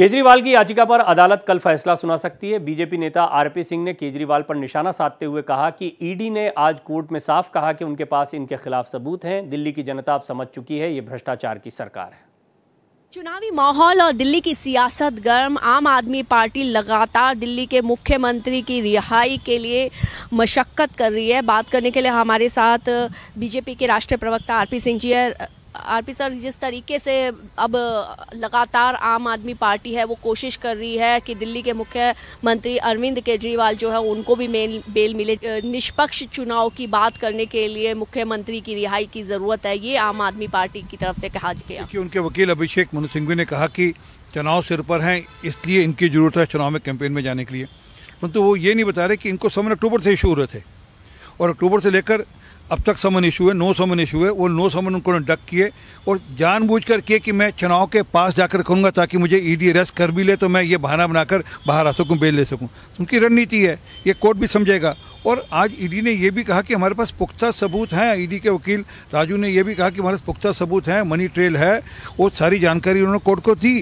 केजरीवाल की याचिका पर अदालत कल फैसला सुना सकती है बीजेपी नेता आरपी सिंह ने केजरीवाल पर निशाना साधते हुए कहा कि ईडी ने आज कोर्ट में साफ कहा कि उनके पास इनके खिलाफ सबूत हैं दिल्ली की जनता अब समझ चुकी है ये भ्रष्टाचार की सरकार है चुनावी माहौल और दिल्ली की सियासत गर्म आम आदमी पार्टी लगातार दिल्ली के मुख्यमंत्री की रिहाई के लिए मशक्क़त कर रही है बात करने के लिए हमारे साथ बीजेपी के राष्ट्रीय प्रवक्ता आरपी सिंह जी है आरपी सर जिस तरीके से अब लगातार आम आदमी पार्टी है वो कोशिश कर रही है कि दिल्ली के मुख्यमंत्री अरविंद केजरीवाल जो है उनको भी मेल बेल मिले निष्पक्ष चुनाव की बात करने के लिए मुख्यमंत्री की रिहाई की ज़रूरत है ये आम आदमी पार्टी की तरफ से कहा गया कि उनके वकील अभिषेक मनु सिंघवी ने कहा कि चुनाव सिर पर हैं इसलिए इनकी ज़रूरत है चुनाव में कैंपेन में जाने के लिए परंतु वो ये नहीं बता रहे कि इनको समय अक्टूबर से हो रहे थे और अक्टूबर से लेकर अब तक समन इशू है नो समन इशू है वो नो समन उनको डक किए और जानबूझकर किए कि मैं चुनाव के पास जाकर करूँगा ताकि मुझे ईडी e अरेस्ट कर भी ले तो मैं ये बहाना बनाकर बाहर आ सकूँ बेल ले सकूँ उनकी रणनीति है ये कोर्ट भी समझेगा और आज ईडी e ने यह भी कहा कि हमारे पास पुख्ता सबूत हैं ईडी e के वकील राजू ने यह भी कहा कि हमारे पास पुख्ता सबूत हैं मनी ट्रेल है वो सारी जानकारी उन्होंने कोर्ट को दी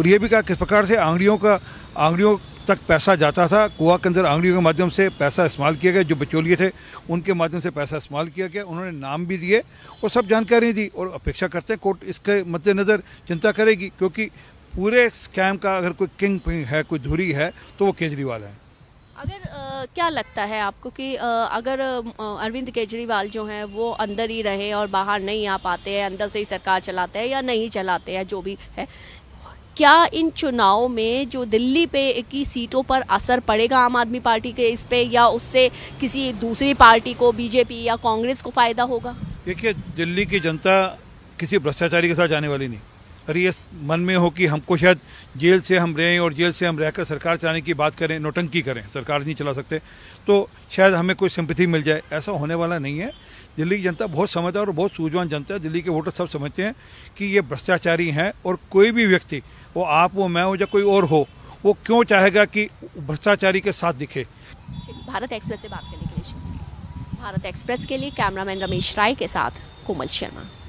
और ये भी कहा किस प्रकार से आंगड़ियों का आंगड़ियों तक पैसा जाता था कुआ के अंदर आंगड़ियों के माध्यम से पैसा इस्तेमाल किया गया जो बचौलिए थे उनके माध्यम से पैसा इस्तेमाल किया गया उन्होंने नाम भी दिए और सब जानकारी दी और अपेक्षा करते हैं कोर्ट इसके मद्देनज़र चिंता करेगी क्योंकि पूरे स्कैम का अगर कोई किंग है कोई धुरी है तो वो केजरीवाल है अगर आ, क्या लगता है आपको कि आ, अगर अरविंद केजरीवाल जो हैं वो अंदर ही रहे और बाहर नहीं आ पाते हैं अंदर से ही सरकार चलाते हैं या नहीं चलाते हैं जो भी है क्या इन चुनाव में जो दिल्ली पे की सीटों पर असर पड़ेगा आम आदमी पार्टी के इस पे या उससे किसी दूसरी पार्टी को बीजेपी या कांग्रेस को फ़ायदा होगा देखिए दिल्ली की जनता किसी भ्रष्टाचारी के साथ जाने वाली नहीं अरे ये मन में हो कि हमको शायद जेल से हम रहें और जेल से हम रहकर सरकार चलाने की बात करें नोटंकी करें सरकार नहीं चला सकते तो शायद हमें कोई सिंपथी मिल जाए ऐसा होने वाला नहीं है दिल्ली की जनता बहुत समझदार और बहुत सूझवान जनता है दिल्ली के वोटर सब समझते हैं कि ये भ्रष्टाचारी हैं और कोई भी व्यक्ति वो आप वो मैं हो या कोई और हो वो क्यों चाहेगा कि भ्रष्टाचारी के साथ दिखे भारत एक्सप्रेस से बात करने के लिए भारत एक्सप्रेस के लिए कैमरामैन रमेश राय के साथ कोमल शर्मा